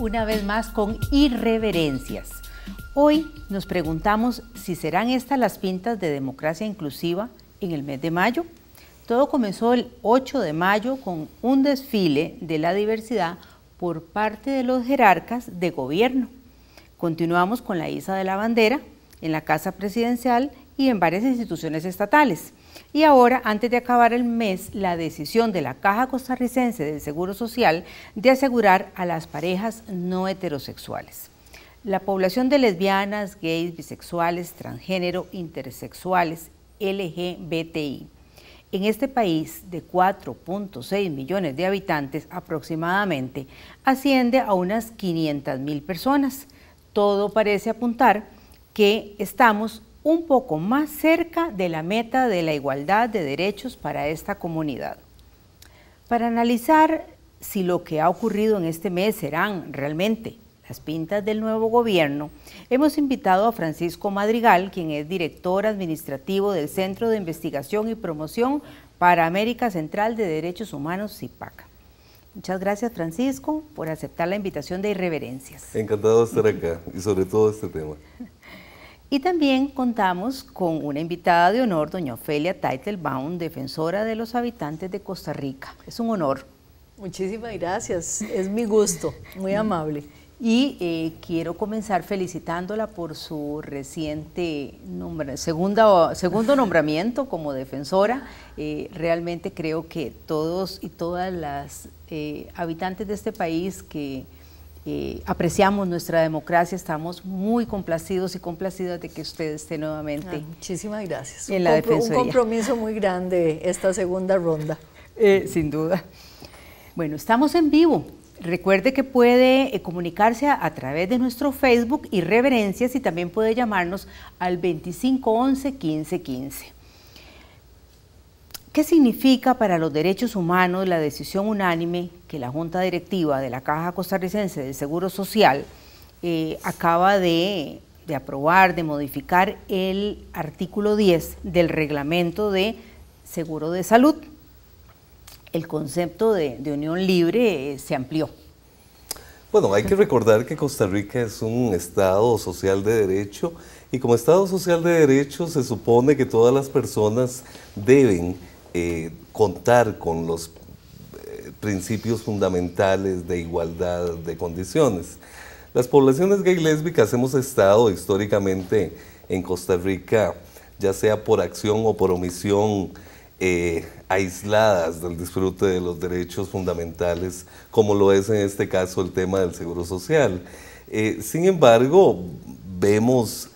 una vez más con irreverencias. Hoy nos preguntamos si serán estas las pintas de democracia inclusiva en el mes de mayo. Todo comenzó el 8 de mayo con un desfile de la diversidad por parte de los jerarcas de gobierno. Continuamos con la ISA de la bandera en la Casa Presidencial y en varias instituciones estatales. Y ahora, antes de acabar el mes, la decisión de la Caja Costarricense del Seguro Social de asegurar a las parejas no heterosexuales. La población de lesbianas, gays, bisexuales, transgénero, intersexuales, LGBTI. En este país de 4.6 millones de habitantes aproximadamente, asciende a unas 500 mil personas. Todo parece apuntar que estamos un poco más cerca de la meta de la igualdad de derechos para esta comunidad. Para analizar si lo que ha ocurrido en este mes serán realmente las pintas del nuevo gobierno, hemos invitado a Francisco Madrigal, quien es director administrativo del Centro de Investigación y Promoción para América Central de Derechos Humanos, CIPACA. Muchas gracias, Francisco, por aceptar la invitación de Irreverencias. Encantado de estar acá y sobre todo este tema. Y también contamos con una invitada de honor, doña Ofelia Teitelbaum, defensora de los habitantes de Costa Rica. Es un honor. Muchísimas gracias, es mi gusto, muy amable. Y eh, quiero comenzar felicitándola por su reciente segundo, segundo nombramiento como defensora. Eh, realmente creo que todos y todas las eh, habitantes de este país que apreciamos nuestra democracia, estamos muy complacidos y complacidas de que usted esté nuevamente. Ah, muchísimas gracias. En un, la defensa un compromiso muy grande esta segunda ronda. Eh, sin duda. Bueno, estamos en vivo. Recuerde que puede eh, comunicarse a, a, través de nuestro Facebook y reverencias y también puede llamarnos al 2511 1515. ¿Qué significa para los derechos humanos la decisión unánime que la Junta Directiva de la Caja Costarricense del Seguro Social eh, acaba de, aprobar, de modificar el artículo 10 del reglamento de seguro de salud? El concepto de, unión libre eh, se amplió. Bueno, hay que recordar que Costa Rica es un Estado social de derecho y como Estado social de derecho se supone que todas las personas deben eh, contar con los eh, principios fundamentales de igualdad de condiciones. Las poblaciones gay lésbicas hemos estado históricamente en Costa Rica, ya sea por acción o por omisión, eh, aisladas del disfrute de los derechos fundamentales, como lo es en este caso el tema del seguro social. sin embargo, vemos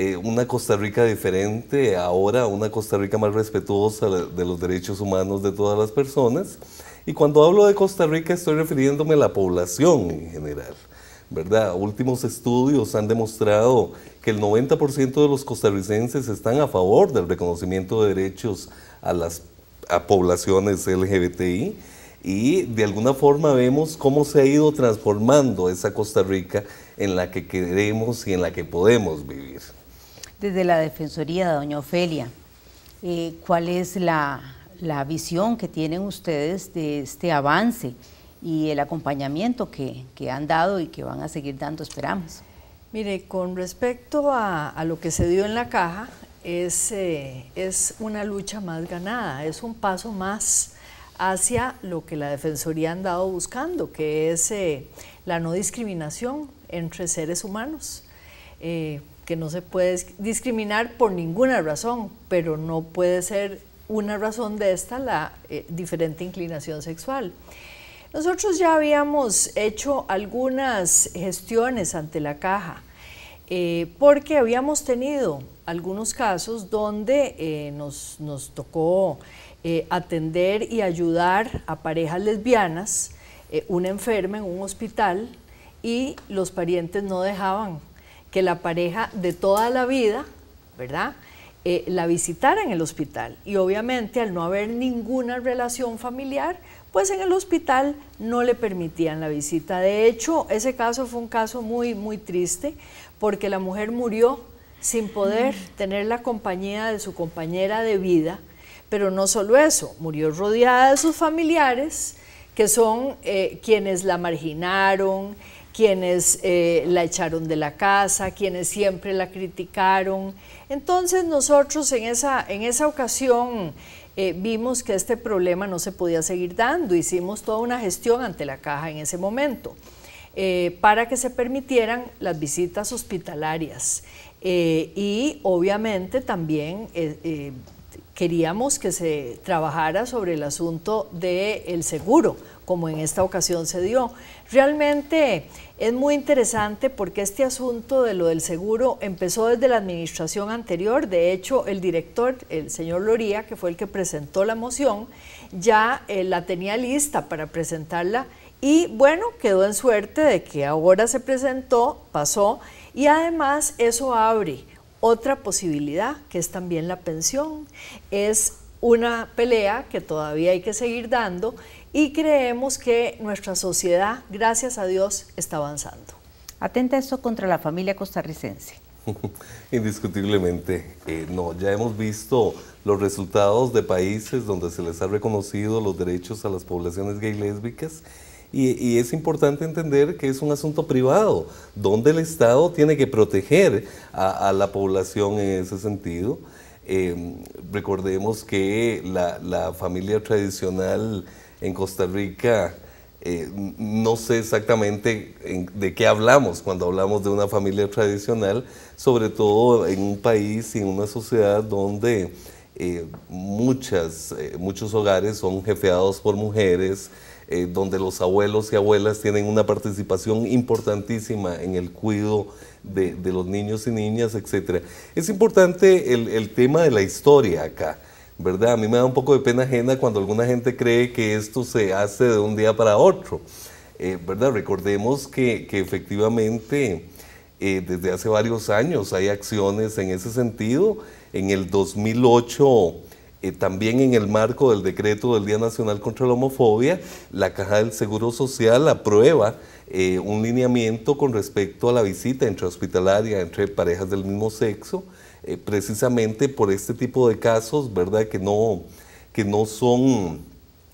eh, una Costa Rica diferente, ahora una Costa Rica más respetuosa de los derechos humanos de todas las personas. Y cuando hablo de Costa Rica estoy refiriéndome a la población en general. ¿verdad? Últimos estudios han demostrado que el 90% de los costarricenses están a favor del reconocimiento de derechos a las a poblaciones LGBTI y de alguna forma vemos cómo se ha ido transformando esa Costa Rica en la que queremos y en la que podemos vivir desde la Defensoría, doña Ofelia, eh, cuál es la, visión que tienen ustedes de este avance y el acompañamiento que, han dado y que van a seguir dando, esperamos. Mire, con respecto a, lo que se dio en la caja, es, eh, es una lucha más ganada, es un paso más hacia lo que la Defensoría ha andado buscando, que es eh, la no discriminación entre seres humanos que no se puede discriminar por ninguna razón, pero no puede ser una razón de esta la eh, diferente inclinación sexual. Nosotros ya habíamos hecho algunas gestiones ante la caja, eh, porque habíamos tenido algunos casos donde eh, nos, nos, tocó atender y ayudar a parejas lesbianas, una enferma en un hospital, y los parientes no dejaban la pareja de toda la vida, ¿verdad? Eh, la visitara en el hospital. Y obviamente al no haber ninguna relación familiar, pues en el hospital no le permitían la visita. De hecho, ese caso fue un caso muy, muy triste porque la mujer murió sin poder mm. tener la compañía de su compañera de vida, pero no solo eso, murió rodeada de sus familiares, que son eh, quienes la marginaron, quienes eh, la echaron de la casa, quienes siempre la criticaron. Entonces nosotros en esa, ocasión eh, vimos que este problema no se podía seguir dando, hicimos toda una gestión ante la caja en ese momento. Eh, para que se permitieran las visitas hospitalarias y obviamente también queríamos que se trabajara sobre el asunto del seguro, como en esta ocasión se dio. Realmente es muy interesante porque este asunto de lo del seguro empezó desde la administración anterior. De hecho, el director, el señor Loría, que fue el que presentó la moción, ya eh, la tenía lista para presentarla y bueno, quedó en suerte de que ahora se presentó, pasó y además eso abre otra posibilidad que es también la pensión. Es una pelea que todavía hay que seguir dando y creemos que nuestra sociedad, gracias a Dios, está avanzando. Atenta esto contra la familia costarricense. Indiscutiblemente, eh, no, ya hemos visto los resultados de países donde se les ha reconocido los derechos a las poblaciones gay lésbicas y, es importante entender que es un asunto privado, donde el Estado tiene que proteger a, la población en ese sentido. Eh, recordemos que la, la familia tradicional en Costa Rica eh, no sé exactamente de qué hablamos cuando hablamos de una familia tradicional, sobre todo en un país y en una sociedad donde eh, muchas, eh, muchos hogares son jefeados por mujeres, donde los abuelos y abuelas tienen una participación importantísima en el cuidado de, los niños y niñas, etc. Es importante el tema de la historia acá ¿verdad? A mí me da un poco de pena ajena cuando alguna gente cree que esto se hace de un día para otro, eh, ¿verdad? Recordemos que, efectivamente eh, desde hace varios años hay acciones en ese sentido. En el 2008, eh, también en el marco del decreto del Día Nacional contra la Homofobia, la Caja del Seguro Social aprueba un lineamiento con respecto a la visita hospitalaria, entre parejas del mismo sexo eh, precisamente por este tipo de casos, ¿verdad? Que no, que no son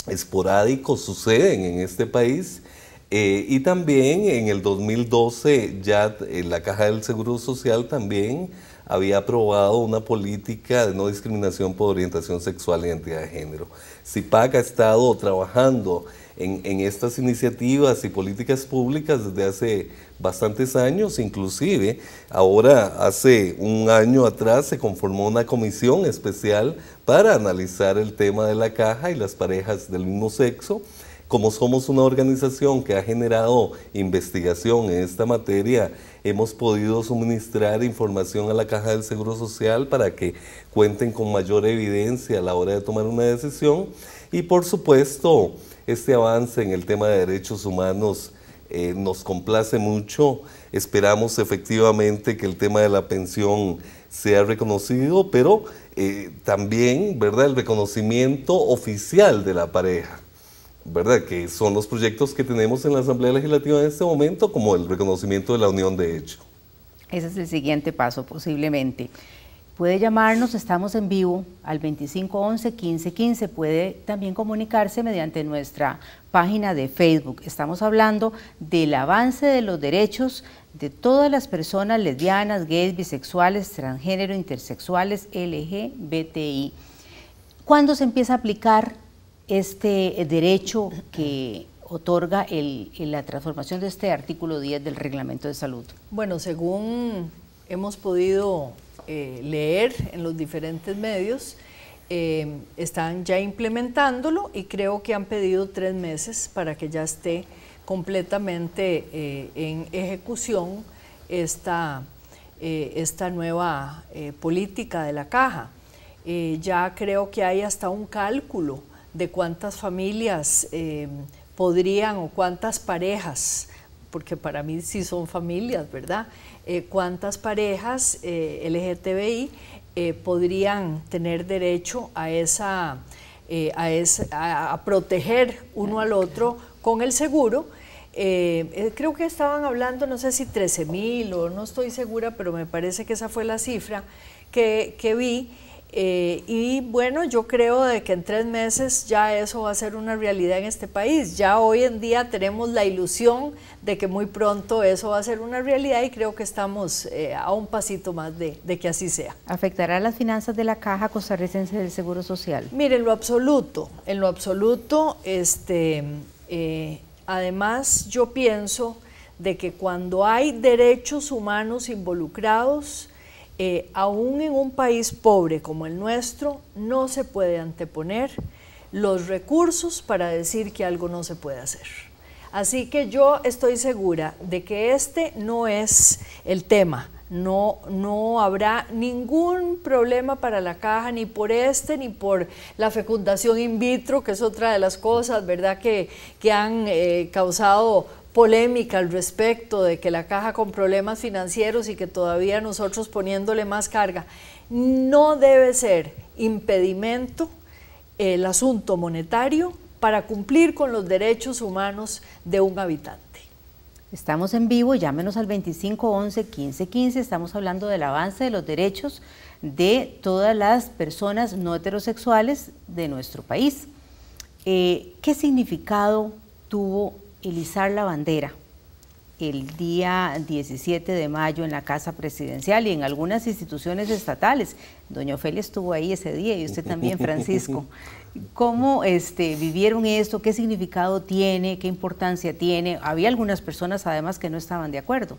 esporádicos, suceden en este país. Eh, y también en el 2012 ya eh, la Caja del Seguro Social también había aprobado una política de no discriminación por orientación sexual y identidad de género. CIPAC ha estado trabajando en, estas iniciativas y políticas públicas desde hace bastantes años, inclusive ahora hace un año atrás se conformó una comisión especial para analizar el tema de la caja y las parejas del mismo sexo como somos una organización que ha generado investigación en esta materia, hemos podido suministrar información a la Caja del Seguro Social para que cuenten con mayor evidencia a la hora de tomar una decisión. Y por supuesto, este avance en el tema de derechos humanos eh, nos complace mucho. Esperamos efectivamente que el tema de la pensión sea reconocido, pero eh, también, ¿verdad?, el reconocimiento oficial de la pareja. ¿Verdad? Que son los proyectos que tenemos en la Asamblea Legislativa en este momento, como el reconocimiento de la unión de hecho. Ese es el siguiente paso, posiblemente. Puede llamarnos, estamos en vivo al 2511 1515. Puede también comunicarse mediante nuestra página de Facebook. Estamos hablando del avance de los derechos de todas las personas lesbianas, gays, bisexuales, transgénero, intersexuales, LGBTI. ¿Cuándo se empieza a aplicar este derecho que otorga la transformación de este artículo 10 del Reglamento de Salud? Bueno, según hemos podido eh, leer en los diferentes medios, eh, están ya implementándolo y creo que han pedido tres meses para que ya esté completamente eh, en ejecución esta, esta nueva política de la caja. ya creo que hay hasta un cálculo de cuántas familias podrían o cuántas parejas porque para mí sí son familias, ¿verdad? Eh, ¿Cuántas parejas eh, LGTBI eh, podrían tener derecho a esa, a, a, proteger uno al otro con el seguro? creo que estaban hablando, no sé si 13 mil o no estoy segura, pero me parece que esa fue la cifra que vi. Eh, y bueno, yo creo de que en tres meses ya eso va a ser una realidad en este país. Ya hoy en día tenemos la ilusión de que muy pronto eso va a ser una realidad y creo que estamos eh, a un pasito más de, que así sea. ¿Afectará las finanzas de la Caja Costarricense del Seguro Social? Mire, en lo absoluto, en lo absoluto, este, eh, además yo pienso de que cuando hay derechos humanos involucrados, eh, aún en un país pobre como el nuestro, no se puede anteponer los recursos para decir que algo no se puede hacer. Así que yo estoy segura de que este no es el tema. No, no habrá ningún problema para la caja, ni por este, ni por la fecundación in vitro, que es otra de las cosas, ¿verdad?, que, que han eh, causado polémica al respecto de que la caja con problemas financieros y que todavía nosotros poniéndole más carga, no debe ser impedimento el asunto monetario para cumplir con los derechos humanos de un habitante. Estamos en vivo, llámenos al 2511 1515, estamos hablando del avance de los derechos de todas las personas no heterosexuales de nuestro país. Eh, ¿Qué significado tuvo Elizar la bandera el día 17 de mayo en la Casa Presidencial y en algunas instituciones estatales. Doña Ofelia estuvo ahí ese día y usted también, Francisco. ¿Cómo este, vivieron esto? ¿Qué significado tiene? ¿Qué importancia tiene? Había algunas personas además que no estaban de acuerdo.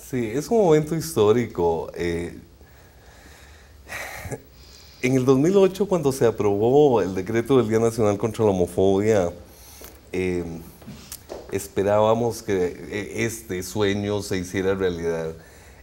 Sí, es un momento histórico. Eh, en el 2008, cuando se aprobó el decreto del Día Nacional contra la Homofobia, eh, esperábamos que eh, este sueño se hiciera realidad.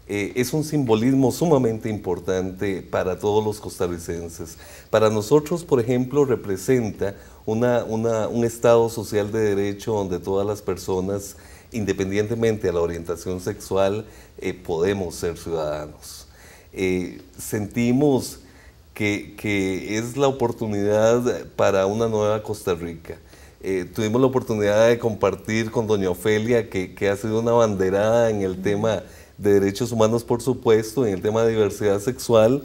Eh, es un simbolismo sumamente importante para todos los costarricenses. Para nosotros, por ejemplo, representa un Estado social de derecho donde todas las personas, independientemente de la orientación sexual, eh, podemos ser ciudadanos. sentimos que, que es la oportunidad para una nueva Costa Rica. Eh, tuvimos la oportunidad de compartir con doña Ofelia, que, que, ha sido una banderada en el tema de derechos humanos, por supuesto, en el tema de diversidad sexual,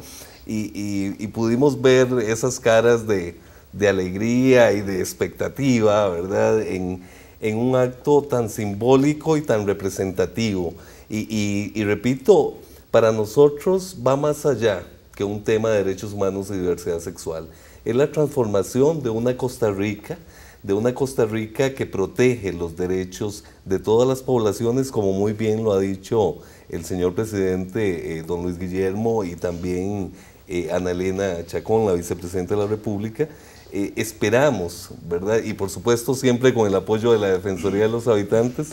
y, pudimos ver esas caras de, de, alegría y de expectativa, ¿verdad? En, en, un acto tan simbólico y tan representativo. y repito, para nosotros va más allá que un tema de derechos humanos y diversidad sexual. Es la transformación de una Costa Rica de una Costa Rica que protege los derechos de todas las poblaciones, como muy bien lo ha dicho el señor presidente eh, don Luis Guillermo y también eh, Ana Elena Chacón, la vicepresidenta de la República. Eh, esperamos, ¿verdad? Y por supuesto siempre con el apoyo de la Defensoría de los Habitantes,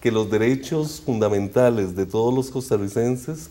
que los derechos fundamentales de todos los costarricenses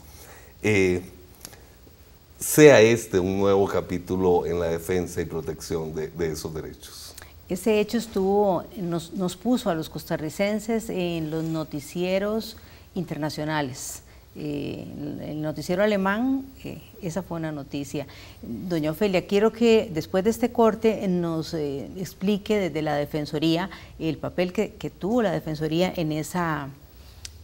sea este un nuevo capítulo en la defensa y protección de esos derechos. Ese hecho estuvo, nos, nos puso a los costarricenses en los noticieros internacionales. Eh, el noticiero alemán, eh, esa fue una noticia. Doña Ofelia, quiero que después de este corte nos eh, explique desde la Defensoría el papel que, tuvo la Defensoría en esa,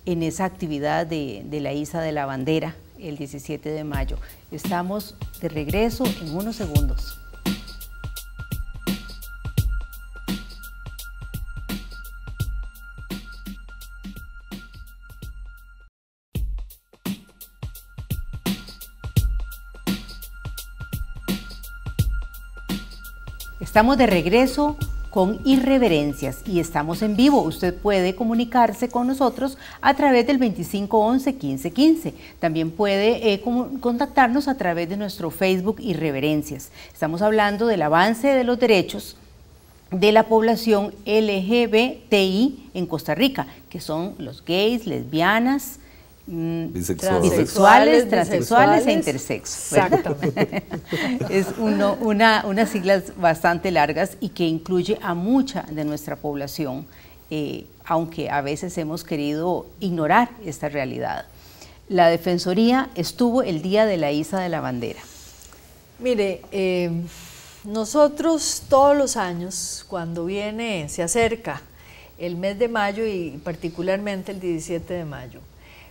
en esa actividad de, de la ISA de la bandera el 17 de mayo. Estamos de regreso en unos segundos. Estamos de regreso con irreverencias y estamos en vivo. Usted puede comunicarse con nosotros a través del 2511 1515. También puede eh, contactarnos a través de nuestro Facebook Irreverencias. Estamos hablando del avance de los derechos de la población LGBTI en Costa Rica, que son los gays, lesbianas, Mm, bisexuales, transexuales e intersexos Exactamente. es una, unas siglas bastante largas y que incluye a mucha de nuestra población, eh, aunque a veces hemos querido ignorar esta realidad. La Defensoría estuvo el día de la ISA de la bandera. Mire, eh, nosotros todos los años, cuando viene, se acerca el mes de mayo y particularmente el 17 de mayo,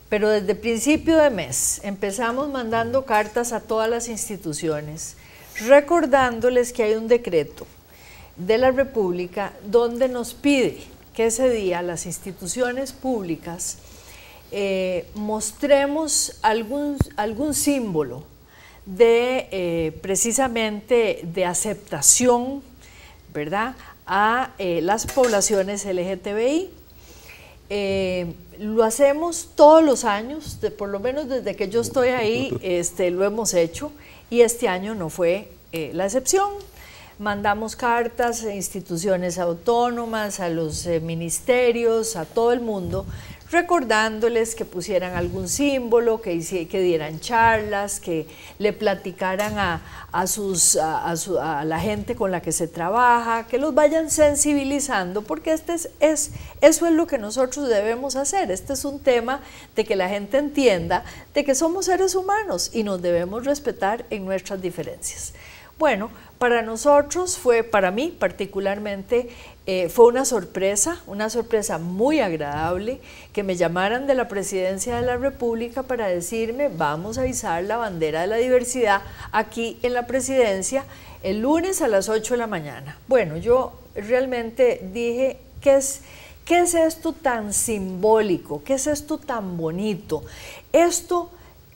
pero desde principio de mes empezamos mandando cartas a todas las instituciones, recordándoles que hay un decreto de la República donde nos pide que ese día las instituciones públicas eh, mostremos algún, símbolo de eh, precisamente de aceptación, ¿verdad?, a eh, las poblaciones LGTBI. Eh, lo hacemos todos los años, por lo menos desde que yo estoy ahí, este, lo hemos hecho y este año no fue eh, la excepción. Mandamos cartas a instituciones autónomas, a los eh, ministerios, a todo el mundo recordándoles que pusieran algún símbolo, que, dieran charlas, que le platicaran a, la gente con la que se trabaja, que los vayan sensibilizando, porque este es, eso es lo que nosotros debemos hacer. Este es un tema de que la gente entienda de que somos seres humanos y nos debemos respetar en nuestras diferencias. Bueno, para nosotros fue, para mí particularmente, eh, fue una sorpresa, una sorpresa muy agradable, que me llamaran de la Presidencia de la República para decirme, vamos a izar la bandera de la diversidad aquí en la Presidencia el lunes a las 8 de la mañana. Bueno, yo realmente dije, ¿qué es, qué es esto tan simbólico? ¿Qué es esto tan bonito? Esto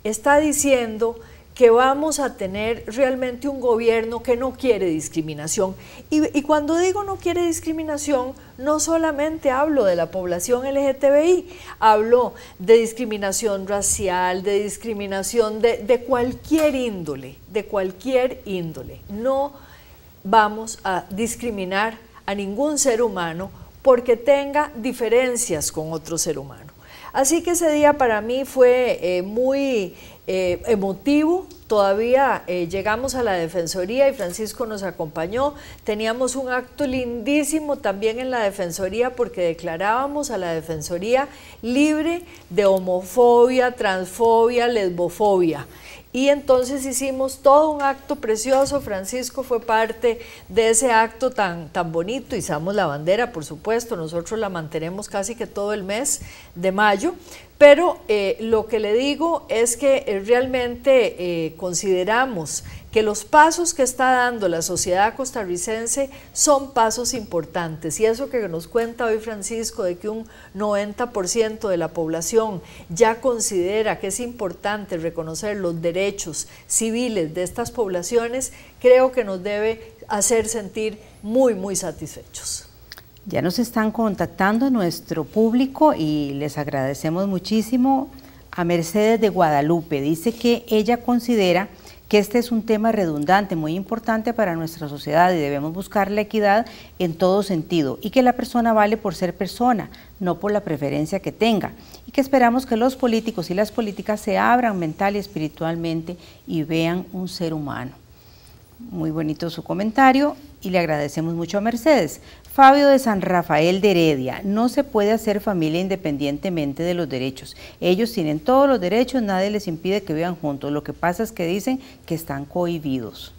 está diciendo que vamos a tener realmente un gobierno que no quiere discriminación. Y, cuando digo no quiere discriminación, no solamente hablo de la población LGTBI, hablo de discriminación racial, de discriminación de, cualquier índole, de cualquier índole. No vamos a discriminar a ningún ser humano porque tenga diferencias con otro ser humano. Así que ese día para mí fue eh, muy eh, emotivo. Todavía eh, llegamos a la Defensoría y Francisco nos acompañó. Teníamos un acto lindísimo también en la Defensoría porque declarábamos a la Defensoría libre de homofobia, transfobia, lesbofobia. Y entonces hicimos todo un acto precioso, Francisco fue parte de ese acto tan, tan bonito, izamos la bandera, por supuesto, nosotros la mantenemos casi que todo el mes de mayo, pero eh, lo que le digo es que eh, realmente eh, consideramos que los pasos que está dando la sociedad costarricense son pasos importantes. Y eso que nos cuenta hoy Francisco de que un 90% de la población ya considera que es importante reconocer los derechos civiles de estas poblaciones, creo que nos debe hacer sentir muy, muy satisfechos. Ya nos están contactando nuestro público y les agradecemos muchísimo a Mercedes de Guadalupe. Dice que ella considera que este es un tema redundante, muy importante para nuestra sociedad y debemos buscar la equidad en todo sentido y que la persona vale por ser persona, no por la preferencia que tenga y que esperamos que los políticos y las políticas se abran mental y espiritualmente y vean un ser humano. Muy bonito su comentario y le agradecemos mucho a Mercedes. Fabio de San Rafael de Heredia, no se puede hacer familia independientemente de los derechos. Ellos tienen todos los derechos, nadie les impide que vivan juntos. Lo que pasa es que dicen que están cohibidos.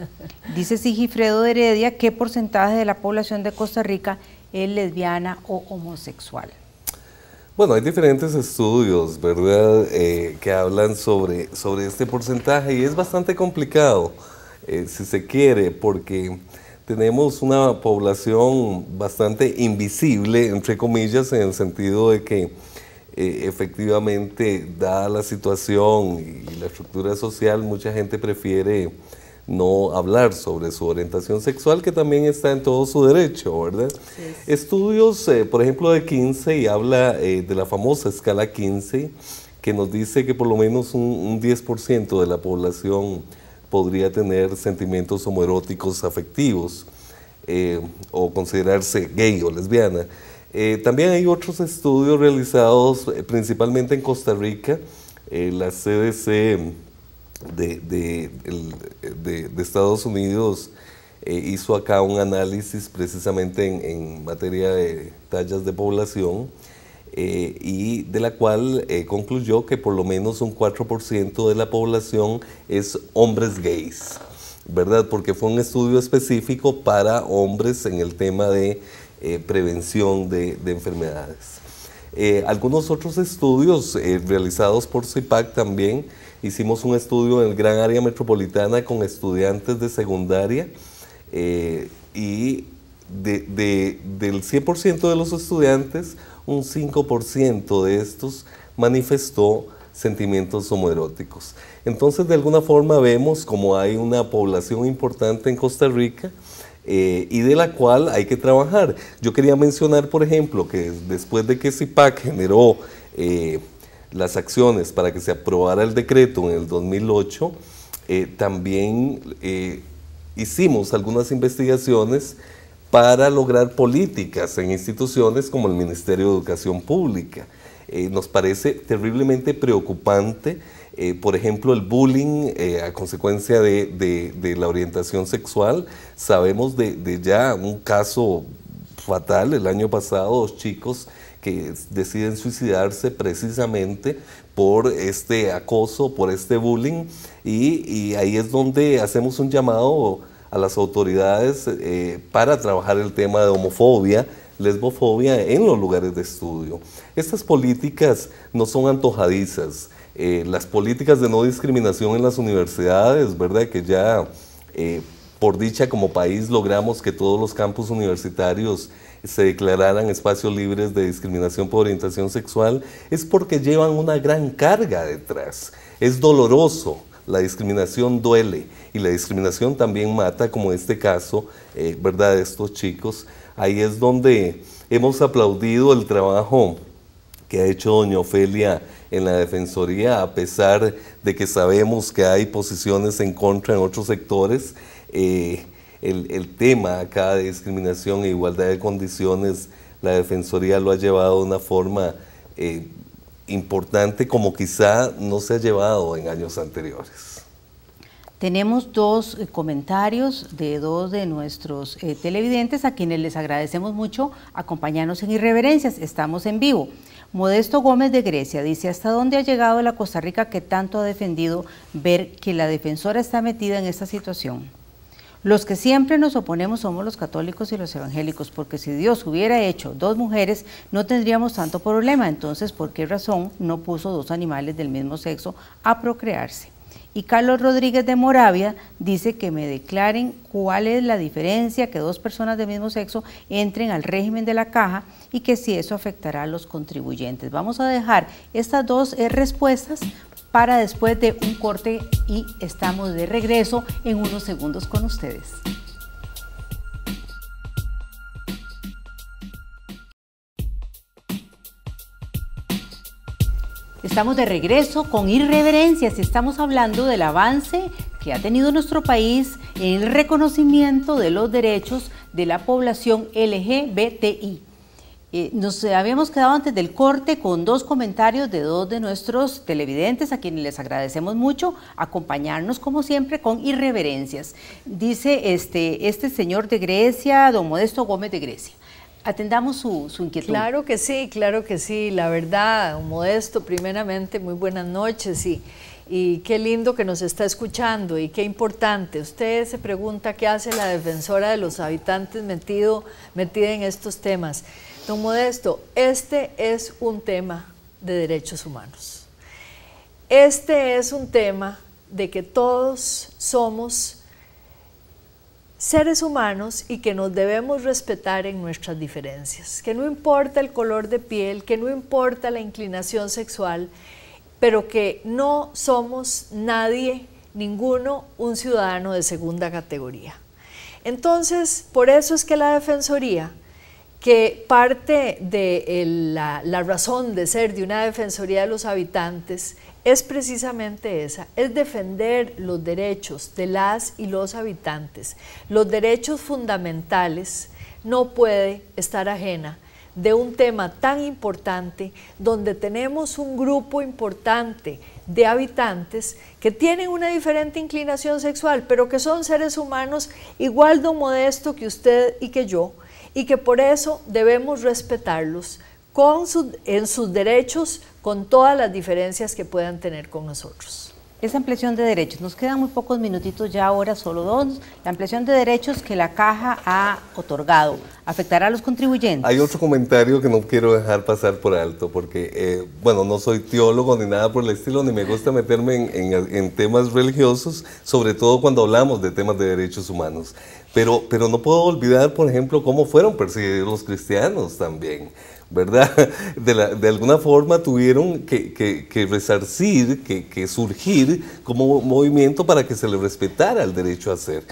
Dice Sigifredo de Heredia, ¿qué porcentaje de la población de Costa Rica es lesbiana o homosexual? Bueno, hay diferentes estudios, ¿verdad?, eh, que hablan sobre, sobre este porcentaje y es bastante complicado, eh, si se quiere, porque tenemos una población bastante invisible, entre comillas, en el sentido de que eh, efectivamente, dada la situación y la estructura social, mucha gente prefiere no hablar sobre su orientación sexual, que también está en todo su derecho, ¿verdad? Estudios, eh, por ejemplo, de 15, y habla eh, de la famosa escala 15, que nos dice que por lo menos un, un 10% de la población podría tener sentimientos homoeróticos afectivos eh, o considerarse gay o lesbiana. Eh, también hay otros estudios realizados eh, principalmente en Costa Rica, la CDC de, Estados Unidos hizo acá un análisis precisamente en, en materia de tallas de población eh, y de la cual eh, concluyó que por lo menos un 4% de la población es hombres gays, ¿verdad? Porque fue un estudio específico para hombres en el tema de eh, prevención de, enfermedades. algunos otros estudios realizados por CIPAC también, hicimos un estudio en el gran área metropolitana con estudiantes de secundaria y del 100% de los estudiantes, un 5% de estos manifestó sentimientos homoeróticos. Entonces, de alguna forma vemos como hay una población importante en Costa Rica eh, y de la cual hay que trabajar. Yo quería mencionar, por ejemplo, que después de que CIPAC generó eh, las acciones para que se aprobara el decreto en el 2008, eh, también hicimos algunas investigaciones para lograr políticas en instituciones como el Ministerio de Educación Pública. Eh, nos parece terriblemente preocupante, eh, por ejemplo, el bullying eh, a consecuencia de, de, la orientación sexual. Sabemos de, ya un caso fatal el año pasado, dos chicos que deciden suicidarse precisamente por este acoso, por este bullying, y, y ahí es donde hacemos un llamado a las autoridades eh, para trabajar el tema de homofobia, lesbofobia en los lugares de estudio. Estas políticas no son antojadizas. Eh, las políticas de no discriminación en las universidades, ¿verdad? Que ya, eh, por dicha, como país logramos que todos los campus universitarios se declararan espacios libres de discriminación por orientación sexual, es porque llevan una gran carga detrás. Es doloroso la discriminación duele y la discriminación también mata, como en este caso, eh, ¿verdad?, de estos chicos. Ahí es donde hemos aplaudido el trabajo que ha hecho doña Ofelia en la Defensoría, a pesar de que sabemos que hay posiciones en contra en otros sectores. Eh, el, tema acá de discriminación e igualdad de condiciones, la Defensoría lo ha llevado de una forma eh, importante como quizá no se ha llevado en años anteriores. Tenemos dos eh, comentarios de dos de nuestros eh, televidentes a quienes les agradecemos mucho acompañarnos en Irreverencias. Estamos en vivo. Modesto Gómez de Grecia dice, ¿hasta dónde ha llegado la Costa Rica que tanto ha defendido ver que la defensora está metida en esta situación? Los que siempre nos oponemos somos los católicos y los evangélicos, porque si Dios hubiera hecho dos mujeres, no tendríamos tanto problema. Entonces, ¿por qué razón no puso dos animales del mismo sexo a procrearse? Y Carlos Rodríguez de Moravia dice que me declaren cuál es la diferencia que dos personas del mismo sexo entren al régimen de la caja y que si eso afectará a los contribuyentes. Vamos a dejar estas dos eh, respuestas para después de un corte y estamos de regreso en unos segundos con ustedes. Estamos de regreso con irreverencias y estamos hablando del avance que ha tenido nuestro país en el reconocimiento de los derechos de la población LGBTI nos habíamos quedado antes del corte con dos comentarios de dos de nuestros televidentes, a quienes les agradecemos mucho acompañarnos, como siempre, con irreverencias. Dice este, este señor de Grecia, don Modesto Gómez de Grecia. Atendamos su, su inquietud. Claro que sí, claro que sí. La verdad, don Modesto, primeramente, muy buenas noches y, y qué lindo que nos está escuchando y qué importante. Usted se pregunta qué hace la defensora de los habitantes metido, metida en estos temas. Don Modesto, este es un tema de derechos humanos. Este es un tema de que todos somos seres humanos y que nos debemos respetar en nuestras diferencias, que no importa el color de piel, que no importa la inclinación sexual, pero que no somos nadie, ninguno, un ciudadano de segunda categoría. Entonces, por eso es que la Defensoría que parte de la, razón de ser de una defensoría de los habitantes es precisamente esa, es defender los derechos de las y los habitantes. Los derechos fundamentales no puede estar ajena de un tema tan importante donde tenemos un grupo importante de habitantes que tienen una diferente inclinación sexual, pero que son seres humanos igual de modesto que usted y que yo, y que por eso debemos respetarlos con en sus derechos con todas las diferencias que puedan tener con nosotros. Esa ampliación de derechos, nos quedan muy pocos minutitos ya ahora, solo dos. La ampliación de derechos que la caja ha otorgado, ¿afectará a los contribuyentes? Hay otro comentario que no quiero dejar pasar por alto, porque, eh, bueno, no soy teólogo ni nada por el estilo, ni me gusta meterme en, en, temas religiosos, sobre todo cuando hablamos de temas de derechos humanos. Pero, pero no puedo olvidar, por ejemplo, cómo fueron perseguidos los cristianos también. ¿verdad? De, alguna forma tuvieron que, resarcir, que, que surgir como movimiento para que se le respetara el derecho a ser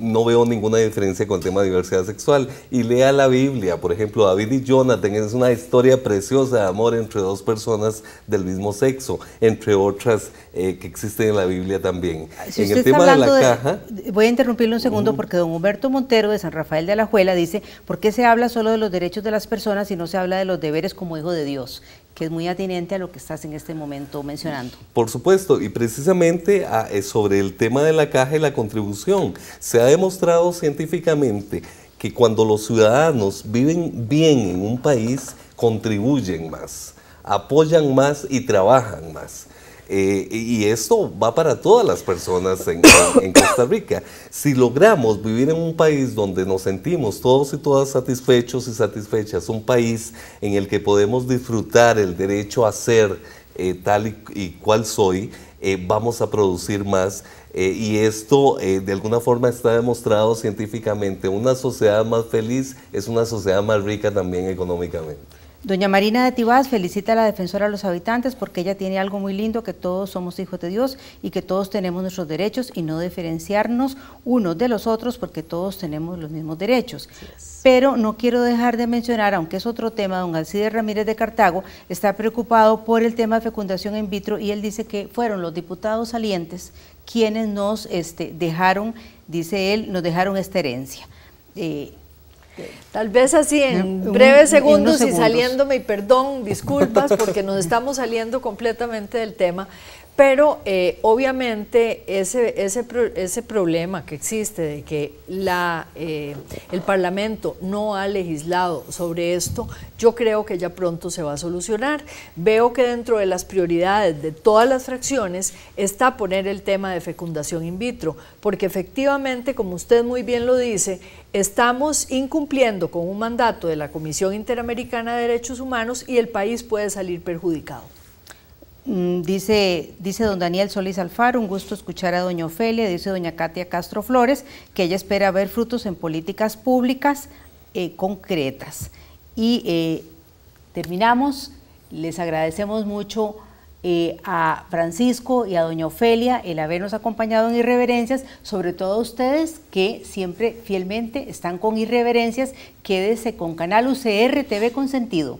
no veo ninguna diferencia con el tema de diversidad sexual. Y lea la Biblia, por ejemplo, David y Jonathan es una historia preciosa de amor entre dos personas del mismo sexo, entre otras eh, que existen en la Biblia también. Ah, en el tema de la caja. Voy a interrumpirle un segundo porque don Humberto Montero de San Rafael de Alajuela dice: ¿Por qué se habla solo de los derechos de las personas y no se habla de los deberes como hijo de Dios? que es muy atinente a lo que estás en este momento mencionando. Por supuesto, y precisamente ah, eh, sobre el tema de la caja y la contribución, se ha demostrado científicamente que cuando los ciudadanos viven bien en un país, contribuyen más, apoyan más y trabajan más. Eh, y esto va para todas las personas en, Costa Rica. Si logramos vivir en un país donde nos sentimos todos y todas satisfechos y satisfechas, un país en el que podemos disfrutar el derecho a ser eh, tal y, cual soy, eh, vamos a producir más. y esto de alguna forma está demostrado científicamente. Una sociedad más feliz es una sociedad más rica también económicamente. Doña Marina de Tibás felicita a la defensora de los habitantes porque ella tiene algo muy lindo, que todos somos hijos de Dios y que todos tenemos nuestros derechos y no diferenciarnos unos de los otros porque todos tenemos los mismos derechos. Pero no quiero dejar de mencionar, aunque es otro tema, don Alcide Ramírez de Cartago está preocupado por el tema de fecundación in vitro y él dice que fueron los diputados salientes quienes nos este, dejaron, dice él, nos dejaron esta herencia. Eh, Tal vez así en, breves segundos, segundos y saliéndome, y perdón, disculpas, porque nos estamos saliendo completamente del tema, pero eh, obviamente ese, ese, problema que existe de que la, eh, el Parlamento no ha legislado sobre esto, yo creo que ya pronto se va a solucionar. Veo que dentro de las prioridades de todas las fracciones está poner el tema de fecundación in vitro, porque efectivamente, como usted muy bien lo dice, estamos incumpliendo con un mandato de la Comisión Interamericana de Derechos Humanos y el país puede salir perjudicado. Mm, dice, dice don Daniel Solís Alfaro, un gusto escuchar a doña Ofelia, dice doña Katia Castro Flores, que ella espera ver frutos en políticas públicas eh, concretas. Y eh, terminamos, les agradecemos mucho eh, a Francisco y a doña Ofelia el habernos acompañado en Irreverencias, sobre todo a ustedes que siempre fielmente están con Irreverencias, quédese con Canal UCR TV Consentido.